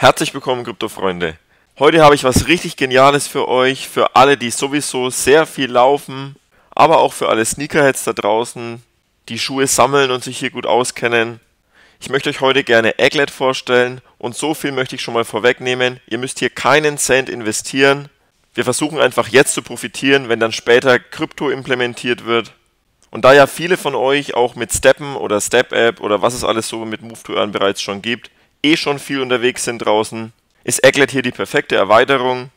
Herzlich willkommen, Kryptofreunde. Heute habe ich was richtig Geniales für euch, für alle, die sowieso sehr viel laufen, aber auch für alle Sneakerheads da draußen, die Schuhe sammeln und sich hier gut auskennen. Ich möchte euch heute gerne Egglet vorstellen und so viel möchte ich schon mal vorwegnehmen. Ihr müsst hier keinen Cent investieren. Wir versuchen einfach jetzt zu profitieren, wenn dann später Krypto implementiert wird. Und da ja viele von euch auch mit Steppen oder Step App oder was es alles so mit Move to Earn bereits schon gibt, eh schon viel unterwegs sind draußen, ist Ecklet hier die perfekte Erweiterung,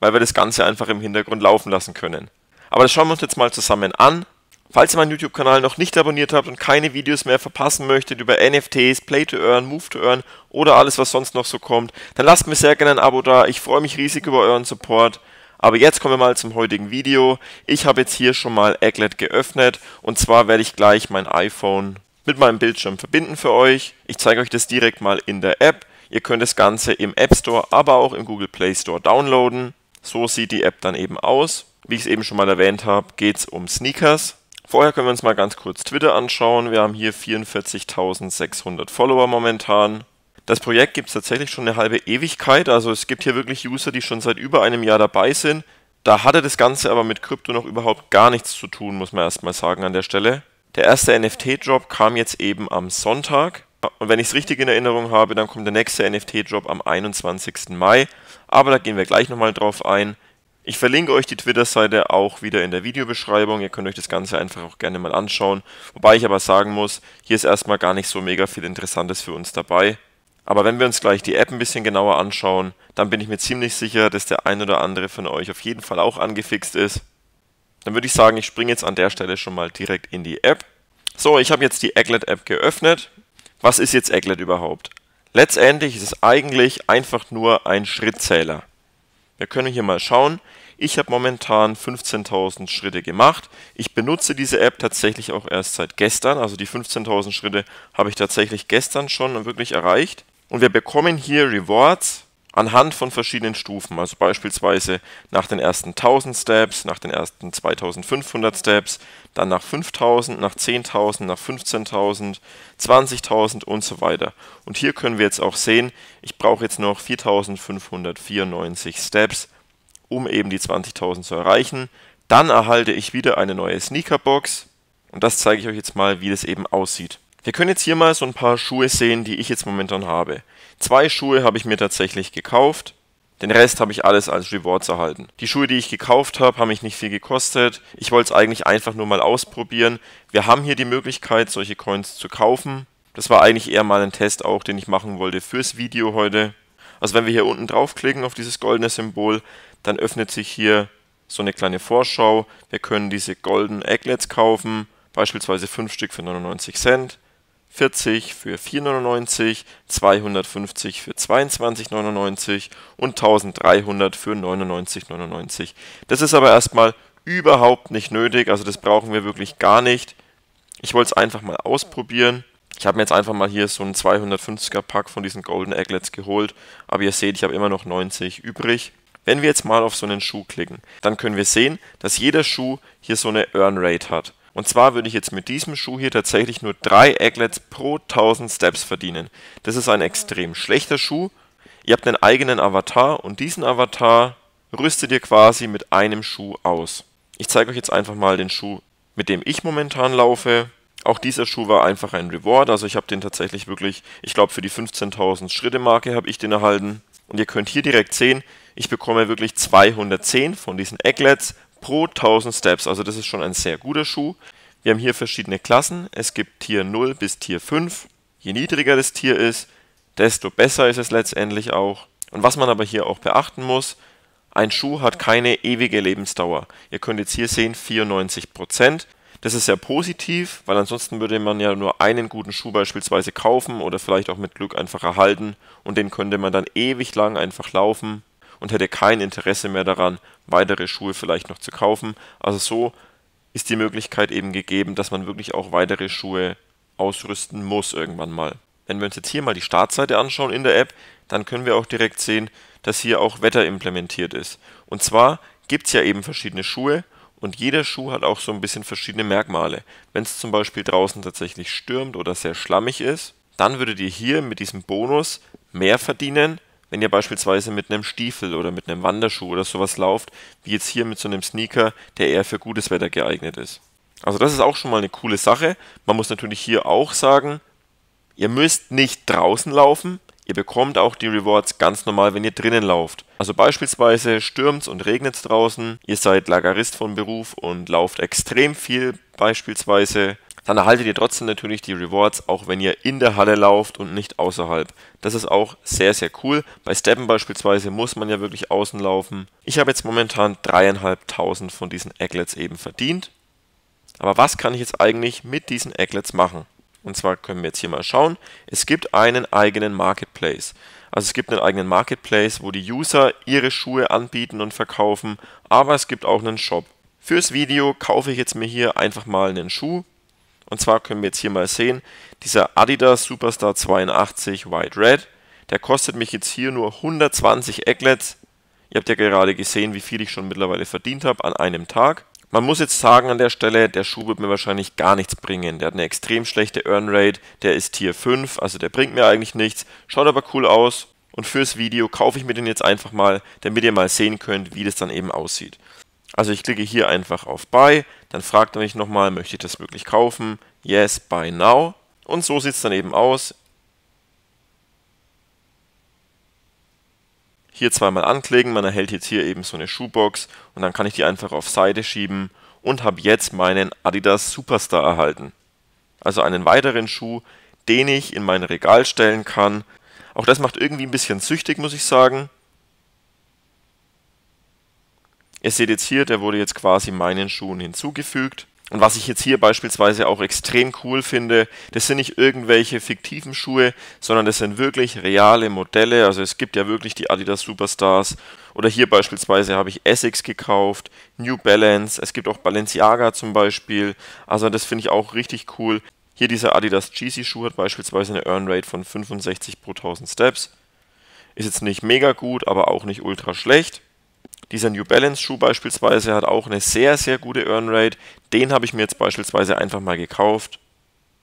weil wir das Ganze einfach im Hintergrund laufen lassen können. Aber das schauen wir uns jetzt mal zusammen an. Falls ihr meinen YouTube-Kanal noch nicht abonniert habt und keine Videos mehr verpassen möchtet über NFTs, Play to Earn, Move to Earn oder alles, was sonst noch so kommt, dann lasst mir sehr gerne ein Abo da. Ich freue mich riesig über euren Support. Aber jetzt kommen wir mal zum heutigen Video. Ich habe jetzt hier schon mal Egglet geöffnet und zwar werde ich gleich mein iPhone mit meinem Bildschirm verbinden für euch. Ich zeige euch das direkt mal in der App. Ihr könnt das Ganze im App Store, aber auch im Google Play Store downloaden. So sieht die App dann eben aus. Wie ich es eben schon mal erwähnt habe, geht es um Sneakers. Vorher können wir uns mal ganz kurz Twitter anschauen. Wir haben hier 44.600 Follower momentan. Das Projekt gibt es tatsächlich schon eine halbe Ewigkeit. Also es gibt hier wirklich User, die schon seit über einem Jahr dabei sind. Da hatte das Ganze aber mit Krypto noch überhaupt gar nichts zu tun, muss man erstmal sagen an der Stelle. Der erste NFT-Drop kam jetzt eben am Sonntag. Und wenn ich es richtig in Erinnerung habe, dann kommt der nächste NFT-Drop am 21. Mai. Aber da gehen wir gleich nochmal drauf ein. Ich verlinke euch die Twitter-Seite auch wieder in der Videobeschreibung. Ihr könnt euch das Ganze einfach auch gerne mal anschauen. Wobei ich aber sagen muss, hier ist erstmal gar nicht so mega viel Interessantes für uns dabei. Aber wenn wir uns gleich die App ein bisschen genauer anschauen, dann bin ich mir ziemlich sicher, dass der ein oder andere von euch auf jeden Fall auch angefixt ist. Dann würde ich sagen, ich springe jetzt an der Stelle schon mal direkt in die App. So, ich habe jetzt die Egglet-App geöffnet. Was ist jetzt Egglet überhaupt? Letztendlich ist es eigentlich einfach nur ein Schrittzähler. Wir können hier mal schauen. Ich habe momentan 15.000 Schritte gemacht. Ich benutze diese App tatsächlich auch erst seit gestern. Also die 15.000 Schritte habe ich tatsächlich gestern schon wirklich erreicht. Und wir bekommen hier Rewards anhand von verschiedenen Stufen, also beispielsweise nach den ersten 1000 Steps, nach den ersten 2500 Steps, dann nach 5000, nach 10.000, nach 15.000, 20.000 und so weiter. Und hier können wir jetzt auch sehen, ich brauche jetzt noch 4594 Steps, um eben die 20.000 zu erreichen. Dann erhalte ich wieder eine neue Sneakerbox und das zeige ich euch jetzt mal, wie das eben aussieht. Wir können jetzt hier mal so ein paar Schuhe sehen, die ich jetzt momentan habe. Zwei Schuhe habe ich mir tatsächlich gekauft. Den Rest habe ich alles als Rewards erhalten. Die Schuhe, die ich gekauft habe, haben mich nicht viel gekostet. Ich wollte es eigentlich einfach nur mal ausprobieren. Wir haben hier die Möglichkeit, solche Coins zu kaufen. Das war eigentlich eher mal ein Test auch, den ich machen wollte fürs Video heute. Also wenn wir hier unten draufklicken auf dieses goldene Symbol, dann öffnet sich hier so eine kleine Vorschau. Wir können diese goldenen Egglets kaufen, beispielsweise 5 Stück für 99 Cent. 40 für 4,99, 250 für 22,99 und 1300 für 99,99. Das ist aber erstmal überhaupt nicht nötig, also das brauchen wir wirklich gar nicht. Ich wollte es einfach mal ausprobieren. Ich habe mir jetzt einfach mal hier so einen 250er Pack von diesen Golden Egglets geholt, aber ihr seht, ich habe immer noch 90 übrig. Wenn wir jetzt mal auf so einen Schuh klicken, dann können wir sehen, dass jeder Schuh hier so eine Earn Rate hat. Und zwar würde ich jetzt mit diesem Schuh hier tatsächlich nur 3 Egglets pro 1000 Steps verdienen. Das ist ein extrem schlechter Schuh. Ihr habt einen eigenen Avatar und diesen Avatar rüstet ihr quasi mit einem Schuh aus. Ich zeige euch jetzt einfach mal den Schuh, mit dem ich momentan laufe. Auch dieser Schuh war einfach ein Reward, also ich habe den tatsächlich wirklich, ich glaube für die 15.000 Schritte Marke habe ich den erhalten. Und ihr könnt hier direkt sehen, ich bekomme wirklich 210 von diesen Egglets pro 1000 Steps. Also das ist schon ein sehr guter Schuh. Wir haben hier verschiedene Klassen. Es gibt Tier 0 bis Tier 5. Je niedriger das Tier ist, desto besser ist es letztendlich auch. Und was man aber hier auch beachten muss, ein Schuh hat keine ewige Lebensdauer. Ihr könnt jetzt hier sehen 94%. Das ist sehr positiv, weil ansonsten würde man ja nur einen guten Schuh beispielsweise kaufen oder vielleicht auch mit Glück einfach erhalten und den könnte man dann ewig lang einfach laufen und hätte kein Interesse mehr daran, weitere Schuhe vielleicht noch zu kaufen. Also so ist die Möglichkeit eben gegeben, dass man wirklich auch weitere Schuhe ausrüsten muss irgendwann mal. Wenn wir uns jetzt hier mal die Startseite anschauen in der App, dann können wir auch direkt sehen, dass hier auch Wetter implementiert ist. Und zwar gibt es ja eben verschiedene Schuhe und jeder Schuh hat auch so ein bisschen verschiedene Merkmale. Wenn es zum Beispiel draußen tatsächlich stürmt oder sehr schlammig ist, dann würdet ihr hier mit diesem Bonus mehr verdienen, wenn ihr beispielsweise mit einem Stiefel oder mit einem Wanderschuh oder sowas lauft, wie jetzt hier mit so einem Sneaker, der eher für gutes Wetter geeignet ist. Also das ist auch schon mal eine coole Sache. Man muss natürlich hier auch sagen, ihr müsst nicht draußen laufen, ihr bekommt auch die Rewards ganz normal, wenn ihr drinnen lauft. Also beispielsweise stürmt's und regnet's draußen, ihr seid Lagerist von Beruf und lauft extrem viel beispielsweise dann erhaltet ihr trotzdem natürlich die Rewards, auch wenn ihr in der Halle lauft und nicht außerhalb. Das ist auch sehr, sehr cool. Bei Steppen beispielsweise muss man ja wirklich außen laufen. Ich habe jetzt momentan dreieinhalbtausend von diesen Egglets eben verdient. Aber was kann ich jetzt eigentlich mit diesen Egglets machen? Und zwar können wir jetzt hier mal schauen. Es gibt einen eigenen Marketplace. Also es gibt einen eigenen Marketplace, wo die User ihre Schuhe anbieten und verkaufen, aber es gibt auch einen Shop. Fürs Video kaufe ich jetzt mir hier einfach mal einen Schuh und zwar können wir jetzt hier mal sehen, dieser Adidas Superstar 82 White Red, der kostet mich jetzt hier nur 120 Ecklets. Ihr habt ja gerade gesehen, wie viel ich schon mittlerweile verdient habe an einem Tag. Man muss jetzt sagen an der Stelle, der Schuh wird mir wahrscheinlich gar nichts bringen. Der hat eine extrem schlechte Earn Rate, der ist Tier 5, also der bringt mir eigentlich nichts. Schaut aber cool aus und fürs Video kaufe ich mir den jetzt einfach mal, damit ihr mal sehen könnt, wie das dann eben aussieht. Also ich klicke hier einfach auf Buy, dann fragt er mich nochmal, möchte ich das wirklich kaufen? Yes, buy now. Und so sieht es dann eben aus. Hier zweimal anklicken, man erhält jetzt hier eben so eine Schuhbox und dann kann ich die einfach auf Seite schieben und habe jetzt meinen Adidas Superstar erhalten. Also einen weiteren Schuh, den ich in mein Regal stellen kann. Auch das macht irgendwie ein bisschen süchtig, muss ich sagen. Ihr seht jetzt hier, der wurde jetzt quasi meinen Schuhen hinzugefügt. Und was ich jetzt hier beispielsweise auch extrem cool finde, das sind nicht irgendwelche fiktiven Schuhe, sondern das sind wirklich reale Modelle. Also es gibt ja wirklich die Adidas Superstars. Oder hier beispielsweise habe ich Essex gekauft, New Balance, es gibt auch Balenciaga zum Beispiel. Also das finde ich auch richtig cool. Hier dieser Adidas Cheesy Schuh hat beispielsweise eine Earn Rate von 65 pro 1000 Steps. Ist jetzt nicht mega gut, aber auch nicht ultra schlecht. Dieser New Balance Schuh beispielsweise hat auch eine sehr, sehr gute Earn Rate. Den habe ich mir jetzt beispielsweise einfach mal gekauft.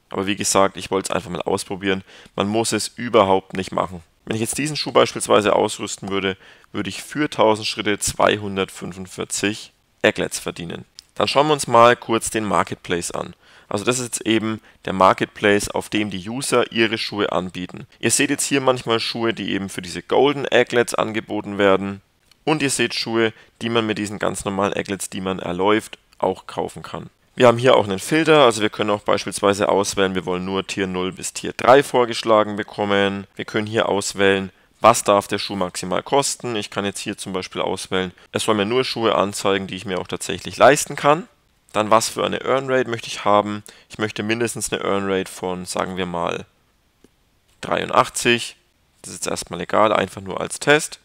Aber wie gesagt, ich wollte es einfach mal ausprobieren. Man muss es überhaupt nicht machen. Wenn ich jetzt diesen Schuh beispielsweise ausrüsten würde, würde ich für 1000 Schritte 245 Egglets verdienen. Dann schauen wir uns mal kurz den Marketplace an. Also das ist jetzt eben der Marketplace, auf dem die User ihre Schuhe anbieten. Ihr seht jetzt hier manchmal Schuhe, die eben für diese Golden Egglets angeboten werden. Und ihr seht Schuhe, die man mit diesen ganz normalen Eglets, die man erläuft, auch kaufen kann. Wir haben hier auch einen Filter, also wir können auch beispielsweise auswählen, wir wollen nur Tier 0 bis Tier 3 vorgeschlagen bekommen. Wir können hier auswählen, was darf der Schuh maximal kosten. Ich kann jetzt hier zum Beispiel auswählen, es soll mir nur Schuhe anzeigen, die ich mir auch tatsächlich leisten kann. Dann was für eine Earn Rate möchte ich haben. Ich möchte mindestens eine Earn Rate von, sagen wir mal, 83. Das ist jetzt erstmal egal, einfach nur als Test.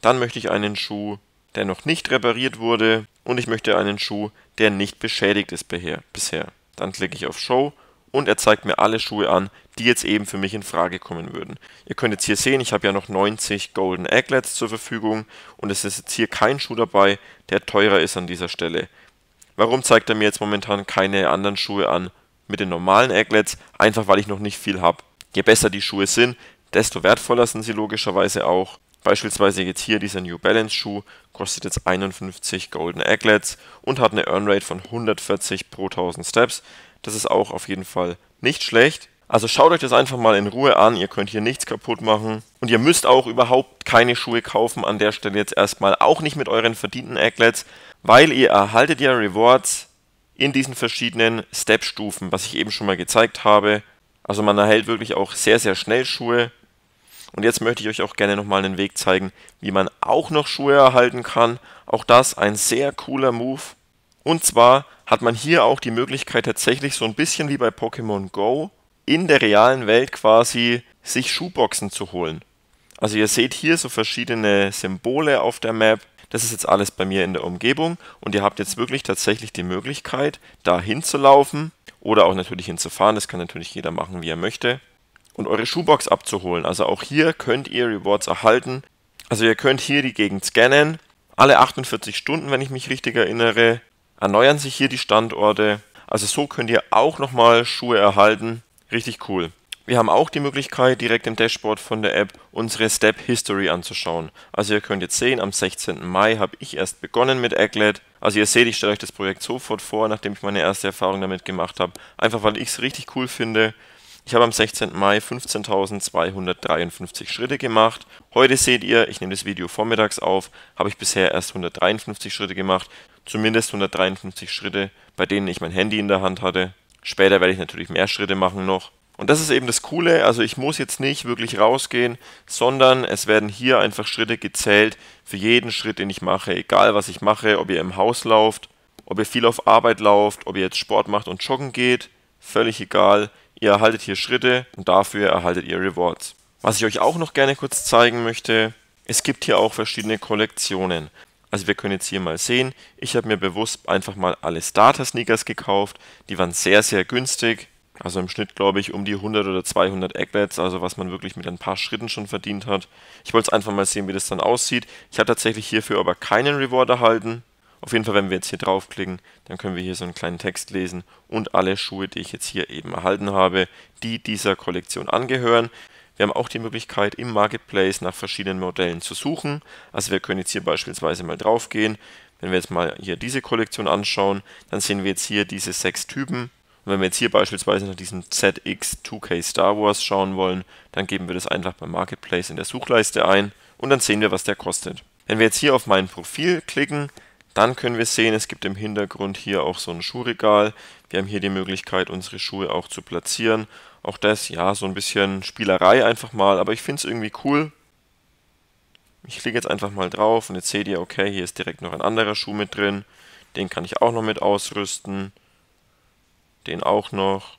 Dann möchte ich einen Schuh, der noch nicht repariert wurde. Und ich möchte einen Schuh, der nicht beschädigt ist bisher. Dann klicke ich auf Show und er zeigt mir alle Schuhe an, die jetzt eben für mich in Frage kommen würden. Ihr könnt jetzt hier sehen, ich habe ja noch 90 Golden Egglets zur Verfügung und es ist jetzt hier kein Schuh dabei, der teurer ist an dieser Stelle. Warum zeigt er mir jetzt momentan keine anderen Schuhe an mit den normalen Egglets? Einfach weil ich noch nicht viel habe. Je besser die Schuhe sind, desto wertvoller sind sie logischerweise auch. Beispielsweise jetzt hier dieser New Balance Schuh kostet jetzt 51 Golden Egglets und hat eine Earn Rate von 140 pro 1000 Steps. Das ist auch auf jeden Fall nicht schlecht. Also schaut euch das einfach mal in Ruhe an, ihr könnt hier nichts kaputt machen und ihr müsst auch überhaupt keine Schuhe kaufen an der Stelle jetzt erstmal, auch nicht mit euren verdienten Egglets, weil ihr erhaltet ja Rewards in diesen verschiedenen Step-Stufen, was ich eben schon mal gezeigt habe. Also man erhält wirklich auch sehr, sehr schnell Schuhe und jetzt möchte ich euch auch gerne nochmal einen Weg zeigen, wie man auch noch Schuhe erhalten kann. Auch das ein sehr cooler Move. Und zwar hat man hier auch die Möglichkeit tatsächlich so ein bisschen wie bei Pokémon Go in der realen Welt quasi sich Schuhboxen zu holen. Also ihr seht hier so verschiedene Symbole auf der Map. Das ist jetzt alles bei mir in der Umgebung und ihr habt jetzt wirklich tatsächlich die Möglichkeit, da hinzulaufen oder auch natürlich hinzufahren. Das kann natürlich jeder machen, wie er möchte und eure Schuhbox abzuholen. Also auch hier könnt ihr Rewards erhalten. Also ihr könnt hier die Gegend scannen. Alle 48 Stunden, wenn ich mich richtig erinnere, erneuern sich hier die Standorte. Also so könnt ihr auch nochmal Schuhe erhalten. Richtig cool. Wir haben auch die Möglichkeit, direkt im Dashboard von der App unsere Step History anzuschauen. Also ihr könnt jetzt sehen, am 16. Mai habe ich erst begonnen mit Egglet. Also ihr seht, ich stelle euch das Projekt sofort vor, nachdem ich meine erste Erfahrung damit gemacht habe. Einfach weil ich es richtig cool finde. Ich habe am 16. Mai 15.253 Schritte gemacht. Heute seht ihr, ich nehme das Video vormittags auf, habe ich bisher erst 153 Schritte gemacht. Zumindest 153 Schritte, bei denen ich mein Handy in der Hand hatte. Später werde ich natürlich mehr Schritte machen noch. Und das ist eben das Coole, also ich muss jetzt nicht wirklich rausgehen, sondern es werden hier einfach Schritte gezählt für jeden Schritt, den ich mache. Egal was ich mache, ob ihr im Haus lauft, ob ihr viel auf Arbeit lauft, ob ihr jetzt Sport macht und joggen geht, völlig egal. Ihr erhaltet hier Schritte und dafür erhaltet ihr Rewards. Was ich euch auch noch gerne kurz zeigen möchte, es gibt hier auch verschiedene Kollektionen. Also wir können jetzt hier mal sehen, ich habe mir bewusst einfach mal alle Starter-Sneakers gekauft. Die waren sehr, sehr günstig. Also im Schnitt glaube ich um die 100 oder 200 Egglets, also was man wirklich mit ein paar Schritten schon verdient hat. Ich wollte es einfach mal sehen, wie das dann aussieht. Ich habe tatsächlich hierfür aber keinen Reward erhalten. Auf jeden Fall, wenn wir jetzt hier draufklicken, dann können wir hier so einen kleinen Text lesen und alle Schuhe, die ich jetzt hier eben erhalten habe, die dieser Kollektion angehören. Wir haben auch die Möglichkeit, im Marketplace nach verschiedenen Modellen zu suchen. Also wir können jetzt hier beispielsweise mal draufgehen. Wenn wir jetzt mal hier diese Kollektion anschauen, dann sehen wir jetzt hier diese sechs Typen. Und wenn wir jetzt hier beispielsweise nach diesem ZX2K Star Wars schauen wollen, dann geben wir das einfach beim Marketplace in der Suchleiste ein und dann sehen wir, was der kostet. Wenn wir jetzt hier auf mein Profil klicken, dann können wir sehen, es gibt im Hintergrund hier auch so ein Schuhregal. Wir haben hier die Möglichkeit, unsere Schuhe auch zu platzieren. Auch das, ja, so ein bisschen Spielerei einfach mal, aber ich finde es irgendwie cool. Ich klicke jetzt einfach mal drauf und jetzt seht ihr, okay, hier ist direkt noch ein anderer Schuh mit drin. Den kann ich auch noch mit ausrüsten. Den auch noch.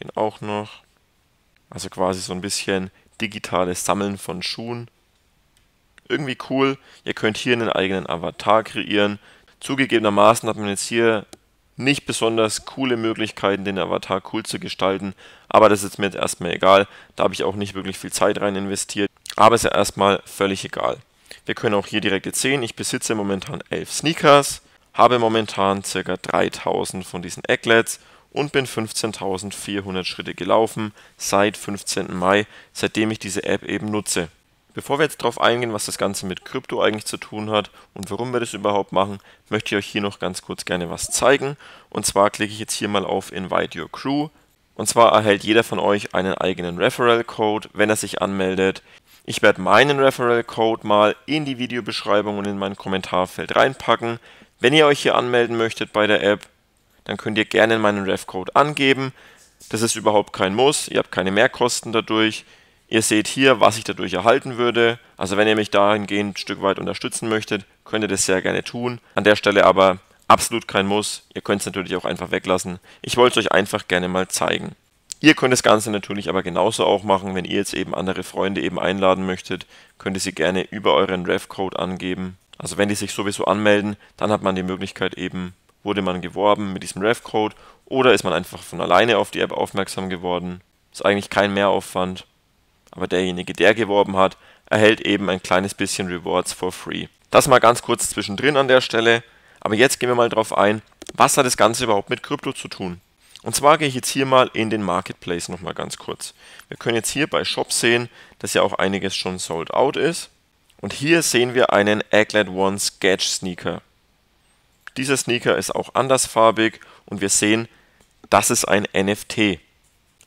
Den auch noch. Also quasi so ein bisschen digitales Sammeln von Schuhen irgendwie cool. Ihr könnt hier einen eigenen Avatar kreieren. Zugegebenermaßen hat man jetzt hier nicht besonders coole Möglichkeiten, den Avatar cool zu gestalten, aber das ist mir jetzt erstmal egal. Da habe ich auch nicht wirklich viel Zeit rein investiert, aber ist ja erstmal völlig egal. Wir können auch hier direkt jetzt sehen, ich besitze momentan 11 Sneakers, habe momentan ca. 3000 von diesen Ecklets und bin 15.400 Schritte gelaufen seit 15. Mai, seitdem ich diese App eben nutze. Bevor wir jetzt darauf eingehen, was das Ganze mit Krypto eigentlich zu tun hat und warum wir das überhaupt machen, möchte ich euch hier noch ganz kurz gerne was zeigen. Und zwar klicke ich jetzt hier mal auf Invite Your Crew. Und zwar erhält jeder von euch einen eigenen Referral Code, wenn er sich anmeldet. Ich werde meinen Referral Code mal in die Videobeschreibung und in mein Kommentarfeld reinpacken. Wenn ihr euch hier anmelden möchtet bei der App, dann könnt ihr gerne meinen Ref Code angeben. Das ist überhaupt kein Muss, ihr habt keine Mehrkosten dadurch. Ihr seht hier, was ich dadurch erhalten würde. Also wenn ihr mich dahingehend ein Stück weit unterstützen möchtet, könnt ihr das sehr gerne tun. An der Stelle aber absolut kein Muss. Ihr könnt es natürlich auch einfach weglassen. Ich wollte es euch einfach gerne mal zeigen. Ihr könnt das Ganze natürlich aber genauso auch machen, wenn ihr jetzt eben andere Freunde eben einladen möchtet, könnt ihr sie gerne über euren rev code angeben. Also wenn die sich sowieso anmelden, dann hat man die Möglichkeit eben, wurde man geworben mit diesem rev code oder ist man einfach von alleine auf die App aufmerksam geworden. Ist eigentlich kein Mehraufwand aber derjenige, der geworben hat, erhält eben ein kleines bisschen Rewards for free. Das mal ganz kurz zwischendrin an der Stelle, aber jetzt gehen wir mal drauf ein, was hat das Ganze überhaupt mit Krypto zu tun? Und zwar gehe ich jetzt hier mal in den Marketplace nochmal ganz kurz. Wir können jetzt hier bei Shop sehen, dass ja auch einiges schon sold out ist. Und hier sehen wir einen Aglet One Sketch Sneaker. Dieser Sneaker ist auch andersfarbig und wir sehen, das ist ein NFT.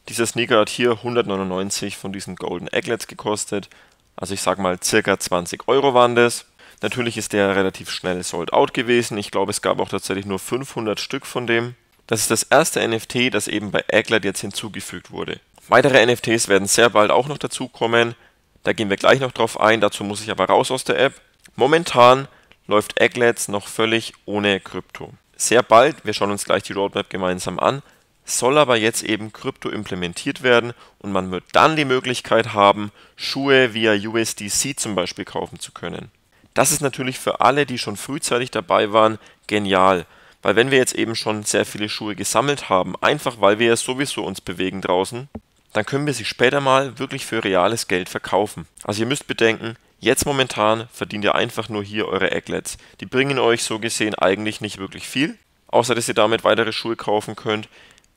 Dieser Sneaker hat hier 199 von diesen Golden Egglets gekostet. Also ich sag mal circa 20 Euro waren das. Natürlich ist der relativ schnell sold out gewesen. Ich glaube, es gab auch tatsächlich nur 500 Stück von dem. Das ist das erste NFT, das eben bei Egglet jetzt hinzugefügt wurde. Weitere NFTs werden sehr bald auch noch dazukommen. Da gehen wir gleich noch drauf ein. Dazu muss ich aber raus aus der App. Momentan läuft Egglets noch völlig ohne Krypto. Sehr bald, wir schauen uns gleich die Roadmap gemeinsam an, soll aber jetzt eben Krypto implementiert werden und man wird dann die Möglichkeit haben, Schuhe via USDC zum Beispiel kaufen zu können. Das ist natürlich für alle, die schon frühzeitig dabei waren, genial. Weil wenn wir jetzt eben schon sehr viele Schuhe gesammelt haben, einfach weil wir ja sowieso uns bewegen draußen, dann können wir sie später mal wirklich für reales Geld verkaufen. Also ihr müsst bedenken, jetzt momentan verdient ihr einfach nur hier eure Egglets. Die bringen euch so gesehen eigentlich nicht wirklich viel, außer dass ihr damit weitere Schuhe kaufen könnt.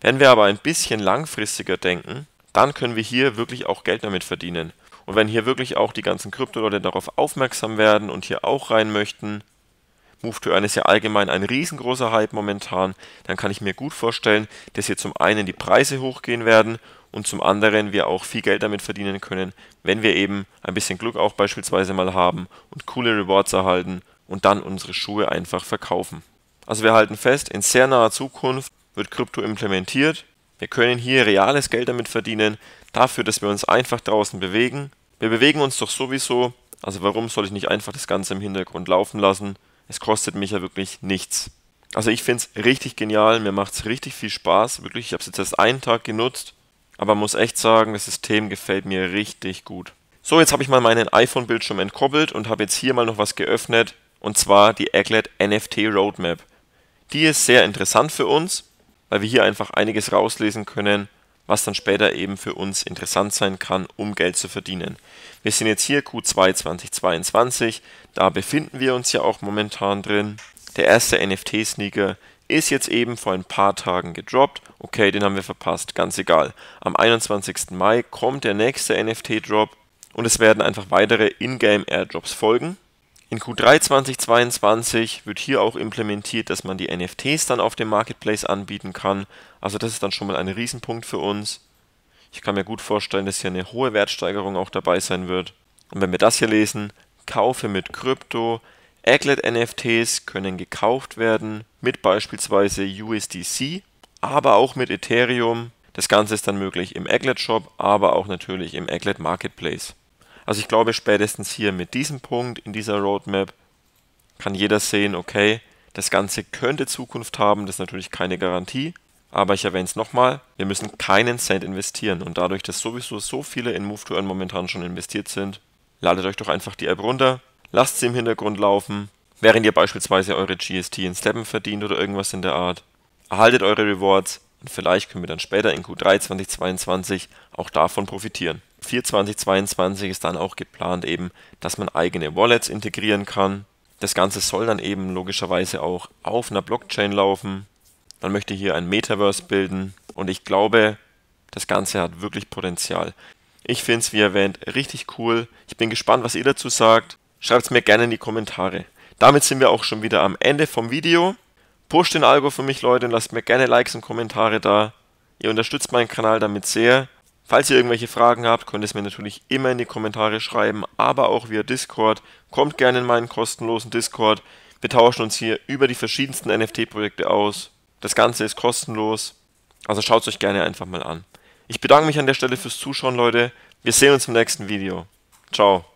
Wenn wir aber ein bisschen langfristiger denken, dann können wir hier wirklich auch Geld damit verdienen. Und wenn hier wirklich auch die ganzen Krypto-Leute darauf aufmerksam werden und hier auch rein möchten, move to earn ist ja allgemein ein riesengroßer Hype momentan, dann kann ich mir gut vorstellen, dass hier zum einen die Preise hochgehen werden und zum anderen wir auch viel Geld damit verdienen können, wenn wir eben ein bisschen Glück auch beispielsweise mal haben und coole Rewards erhalten und dann unsere Schuhe einfach verkaufen. Also wir halten fest, in sehr naher Zukunft wird Krypto implementiert. Wir können hier reales Geld damit verdienen, dafür, dass wir uns einfach draußen bewegen. Wir bewegen uns doch sowieso, also warum soll ich nicht einfach das Ganze im Hintergrund laufen lassen? Es kostet mich ja wirklich nichts. Also ich finde es richtig genial, mir macht es richtig viel Spaß, wirklich, ich habe es jetzt erst einen Tag genutzt, aber muss echt sagen, das System gefällt mir richtig gut. So, jetzt habe ich mal meinen iPhone-Bildschirm entkoppelt und habe jetzt hier mal noch was geöffnet, und zwar die Aglet NFT Roadmap. Die ist sehr interessant für uns, weil wir hier einfach einiges rauslesen können, was dann später eben für uns interessant sein kann, um Geld zu verdienen. Wir sind jetzt hier Q2 2022, da befinden wir uns ja auch momentan drin. Der erste NFT-Sneaker ist jetzt eben vor ein paar Tagen gedroppt. Okay, den haben wir verpasst, ganz egal. Am 21. Mai kommt der nächste NFT-Drop und es werden einfach weitere Ingame-Airdrops folgen. In Q3 2022 wird hier auch implementiert, dass man die NFTs dann auf dem Marketplace anbieten kann. Also das ist dann schon mal ein Riesenpunkt für uns. Ich kann mir gut vorstellen, dass hier eine hohe Wertsteigerung auch dabei sein wird. Und wenn wir das hier lesen, kaufe mit Krypto, Aglet NFTs können gekauft werden mit beispielsweise USDC, aber auch mit Ethereum. Das Ganze ist dann möglich im Aglet Shop, aber auch natürlich im Aglet Marketplace. Also ich glaube spätestens hier mit diesem Punkt in dieser Roadmap kann jeder sehen, okay, das Ganze könnte Zukunft haben, das ist natürlich keine Garantie, aber ich erwähne es nochmal, wir müssen keinen Cent investieren und dadurch, dass sowieso so viele in Move to Earn momentan schon investiert sind, ladet euch doch einfach die App runter, lasst sie im Hintergrund laufen, während ihr beispielsweise eure GST in Steppen verdient oder irgendwas in der Art, erhaltet eure Rewards und vielleicht können wir dann später in Q3 2022 auch davon profitieren für 2022 ist dann auch geplant eben, dass man eigene Wallets integrieren kann. Das Ganze soll dann eben logischerweise auch auf einer Blockchain laufen. Man möchte hier ein Metaverse bilden und ich glaube, das Ganze hat wirklich Potenzial. Ich finde es, wie erwähnt, richtig cool. Ich bin gespannt, was ihr dazu sagt. Schreibt es mir gerne in die Kommentare. Damit sind wir auch schon wieder am Ende vom Video. Pusht den Algo für mich, Leute, und lasst mir gerne Likes und Kommentare da. Ihr unterstützt meinen Kanal damit sehr. Falls ihr irgendwelche Fragen habt, könnt ihr es mir natürlich immer in die Kommentare schreiben, aber auch via Discord. Kommt gerne in meinen kostenlosen Discord. Wir tauschen uns hier über die verschiedensten NFT-Projekte aus. Das Ganze ist kostenlos. Also schaut es euch gerne einfach mal an. Ich bedanke mich an der Stelle fürs Zuschauen, Leute. Wir sehen uns im nächsten Video. Ciao.